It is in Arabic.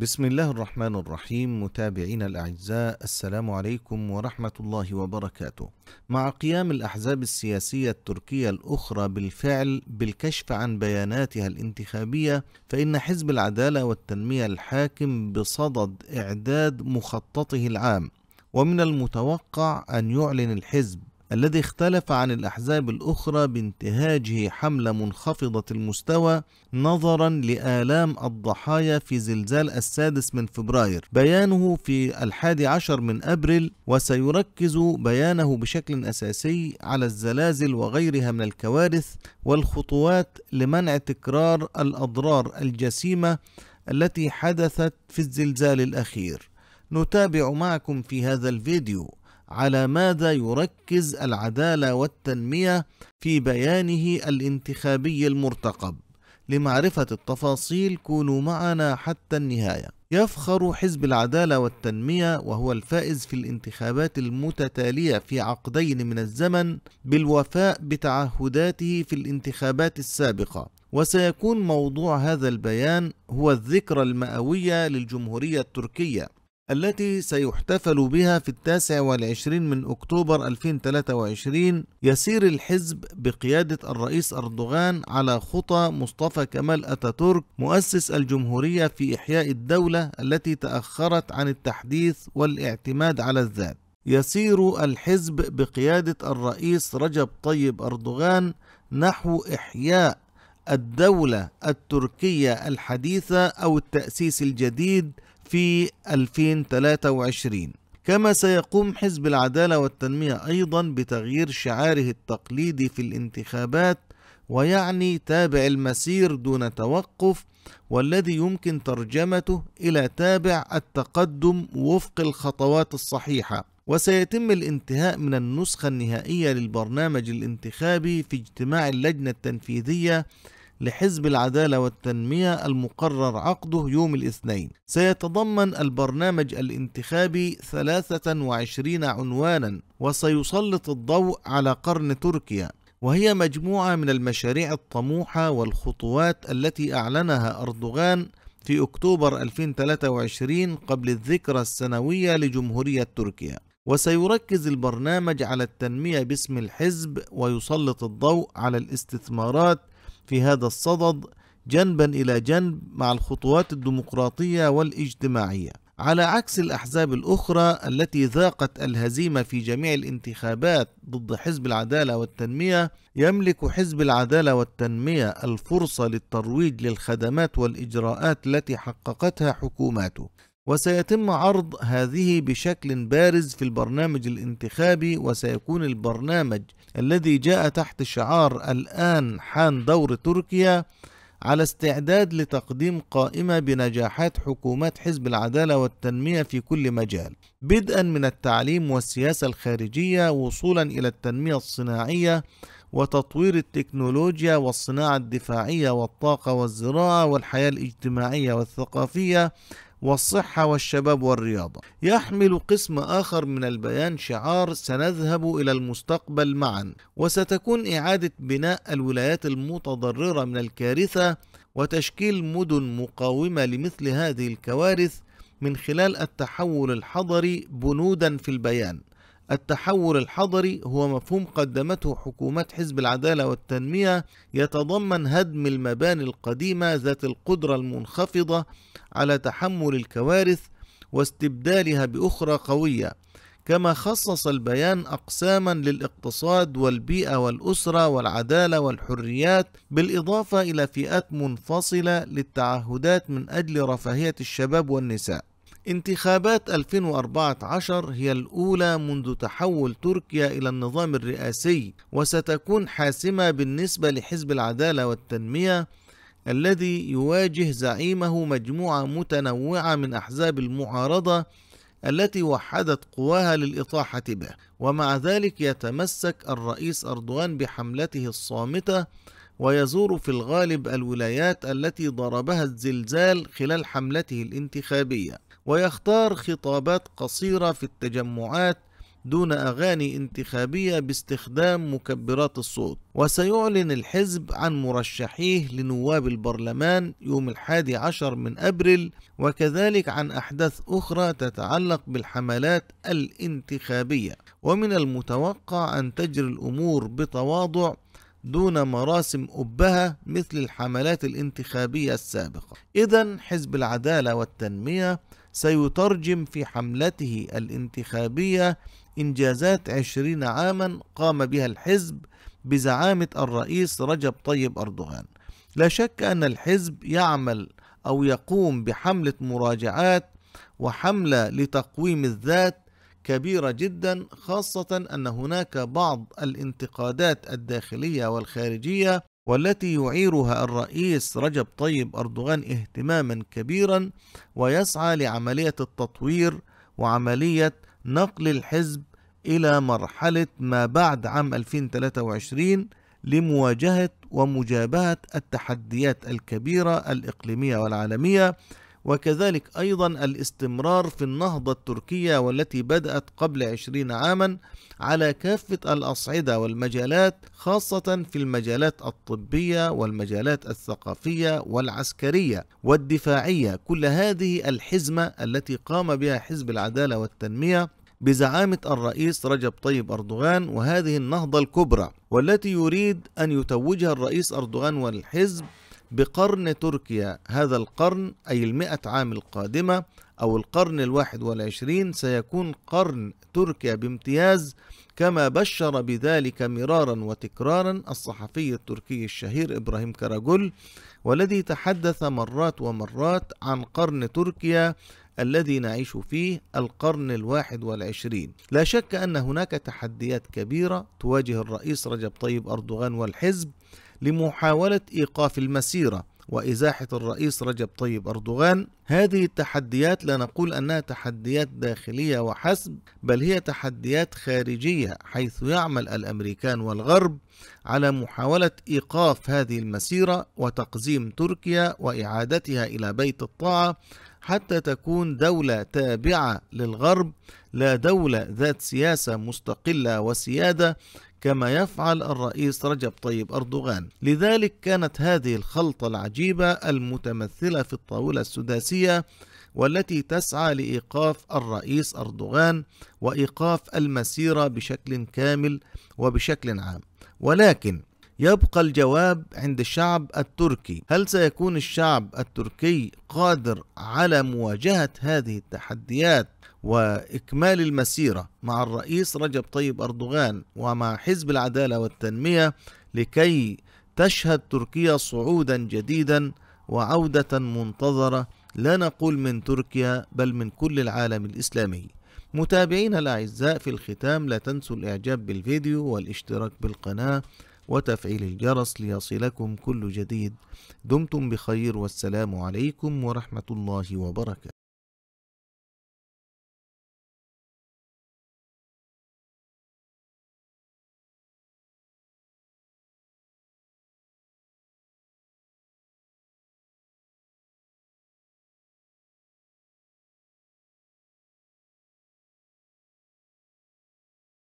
بسم الله الرحمن الرحيم متابعينا الاعزاء السلام عليكم ورحمه الله وبركاته. مع قيام الاحزاب السياسيه التركيه الاخرى بالفعل بالكشف عن بياناتها الانتخابيه فان حزب العداله والتنميه الحاكم بصدد اعداد مخططه العام ومن المتوقع ان يعلن الحزب الذي اختلف عن الأحزاب الأخرى بانتهاجه حملة منخفضة المستوى نظرا لآلام الضحايا في زلزال السادس من فبراير بيانه في الحادي عشر من أبريل وسيركز بيانه بشكل أساسي على الزلازل وغيرها من الكوارث والخطوات لمنع تكرار الأضرار الجسيمة التي حدثت في الزلزال الأخير نتابع معكم في هذا الفيديو على ماذا يركز العداله والتنميه في بيانه الانتخابي المرتقب لمعرفه التفاصيل كونوا معنا حتى النهايه يفخر حزب العداله والتنميه وهو الفائز في الانتخابات المتتاليه في عقدين من الزمن بالوفاء بتعهداته في الانتخابات السابقه وسيكون موضوع هذا البيان هو الذكرى المئوية للجمهورية التركية التي سيحتفل بها في التاسع والعشرين من أكتوبر 2023 يسير الحزب بقيادة الرئيس أردوغان على خطى مصطفى كمال أتاتورك مؤسس الجمهورية في إحياء الدولة التي تأخرت عن التحديث والاعتماد على الذات يسير الحزب بقيادة الرئيس رجب طيب أردوغان نحو إحياء الدولة التركية الحديثة أو التأسيس الجديد في 2023 كما سيقوم حزب العدالة والتنمية أيضا بتغيير شعاره التقليدي في الانتخابات ويعني تابع المسير دون توقف والذي يمكن ترجمته إلى تابع التقدم وفق الخطوات الصحيحة وسيتم الانتهاء من النسخة النهائية للبرنامج الانتخابي في اجتماع اللجنة التنفيذية لحزب العدالة والتنمية المقرر عقده يوم الاثنين سيتضمن البرنامج الانتخابي 23 عنوانا وسيسلط الضوء على قرن تركيا وهي مجموعة من المشاريع الطموحة والخطوات التي أعلنها أردوغان في أكتوبر 2023 قبل الذكرى السنوية لجمهورية تركيا وسيركز البرنامج على التنمية باسم الحزب ويسلط الضوء على الاستثمارات في هذا الصدد جنبا إلى جنب مع الخطوات الديمقراطية والاجتماعية على عكس الأحزاب الأخرى التي ذاقت الهزيمة في جميع الانتخابات ضد حزب العدالة والتنمية يملك حزب العدالة والتنمية الفرصة للترويج للخدمات والإجراءات التي حققتها حكوماته وسيتم عرض هذه بشكل بارز في البرنامج الانتخابي وسيكون البرنامج الذي جاء تحت شعار الآن حان دور تركيا على استعداد لتقديم قائمة بنجاحات حكومات حزب العدالة والتنمية في كل مجال، بدءا من التعليم والسياسة الخارجية وصولا إلى التنمية الصناعية وتطوير التكنولوجيا والصناعة الدفاعية والطاقة والزراعة والحياة الاجتماعية والثقافية والصحة والشباب والرياضة. يحمل قسم آخر من البيان شعار سنذهب إلى المستقبل معا، وستكون إعادة بناء الولايات المتضررة من الكارثة وتشكيل مدن مقاومة لمثل هذه الكوارث من خلال التحول الحضري بنودا في البيان. التحول الحضري هو مفهوم قدمته حكومات حزب العداله والتنميه يتضمن هدم المباني القديمه ذات القدره المنخفضه على تحمل الكوارث واستبدالها باخرى قويه كما خصص البيان اقساما للاقتصاد والبيئه والاسره والعداله والحريات بالاضافه الى فئات منفصله للتعهدات من اجل رفاهيه الشباب والنساء انتخابات 2014 هي الأولى منذ تحول تركيا إلى النظام الرئاسي وستكون حاسمة بالنسبة لحزب العدالة والتنمية الذي يواجه زعيمه مجموعة متنوعة من أحزاب المعارضة التي وحدت قواها للإطاحة به ومع ذلك يتمسك الرئيس أردوان بحملته الصامتة ويزور في الغالب الولايات التي ضربها الزلزال خلال حملته الانتخابية ويختار خطابات قصيرة في التجمعات دون أغاني انتخابية باستخدام مكبرات الصوت وسيعلن الحزب عن مرشحيه لنواب البرلمان يوم الحادي عشر من أبريل وكذلك عن أحداث أخرى تتعلق بالحملات الانتخابية ومن المتوقع أن تجري الأمور بتواضع دون مراسم أبها مثل الحملات الانتخابية السابقة إذا حزب العدالة والتنمية سيترجم في حملته الانتخابية إنجازات عشرين عاما قام بها الحزب بزعامة الرئيس رجب طيب أردوغان لا شك أن الحزب يعمل أو يقوم بحملة مراجعات وحملة لتقويم الذات كبيرة جدا خاصة أن هناك بعض الانتقادات الداخلية والخارجية والتي يعيرها الرئيس رجب طيب أردوغان اهتماما كبيرا ويسعى لعملية التطوير وعملية نقل الحزب إلى مرحلة ما بعد عام 2023 لمواجهة ومجابهة التحديات الكبيرة الإقليمية والعالمية وكذلك أيضا الاستمرار في النهضة التركية والتي بدأت قبل عشرين عاما على كافة الأصعدة والمجالات خاصة في المجالات الطبية والمجالات الثقافية والعسكرية والدفاعية كل هذه الحزمة التي قام بها حزب العدالة والتنمية بزعامة الرئيس رجب طيب أردوغان وهذه النهضة الكبرى والتي يريد أن يتوجها الرئيس أردوغان والحزب بقرن تركيا هذا القرن أي المئة عام القادمة أو القرن الواحد والعشرين سيكون قرن تركيا بامتياز كما بشر بذلك مرارا وتكرارا الصحفي التركي الشهير إبراهيم كاراجول والذي تحدث مرات ومرات عن قرن تركيا الذي نعيش فيه القرن الواحد والعشرين لا شك أن هناك تحديات كبيرة تواجه الرئيس رجب طيب أردوغان والحزب لمحاولة إيقاف المسيرة وإزاحة الرئيس رجب طيب أردوغان هذه التحديات لا نقول أنها تحديات داخلية وحسب بل هي تحديات خارجية حيث يعمل الأمريكان والغرب على محاولة إيقاف هذه المسيرة وتقزيم تركيا وإعادتها إلى بيت الطاعة حتى تكون دولة تابعة للغرب لا دولة ذات سياسة مستقلة وسيادة كما يفعل الرئيس رجب طيب أردوغان لذلك كانت هذه الخلطة العجيبة المتمثلة في الطاولة السداسية والتي تسعى لإيقاف الرئيس أردوغان وإيقاف المسيرة بشكل كامل وبشكل عام ولكن يبقى الجواب عند الشعب التركي هل سيكون الشعب التركي قادر على مواجهة هذه التحديات واكمال المسيره مع الرئيس رجب طيب اردوغان ومع حزب العداله والتنميه لكي تشهد تركيا صعودا جديدا وعوده منتظره لا نقول من تركيا بل من كل العالم الاسلامي. متابعينا الاعزاء في الختام لا تنسوا الاعجاب بالفيديو والاشتراك بالقناه وتفعيل الجرس ليصلكم كل جديد دمتم بخير والسلام عليكم ورحمه الله وبركاته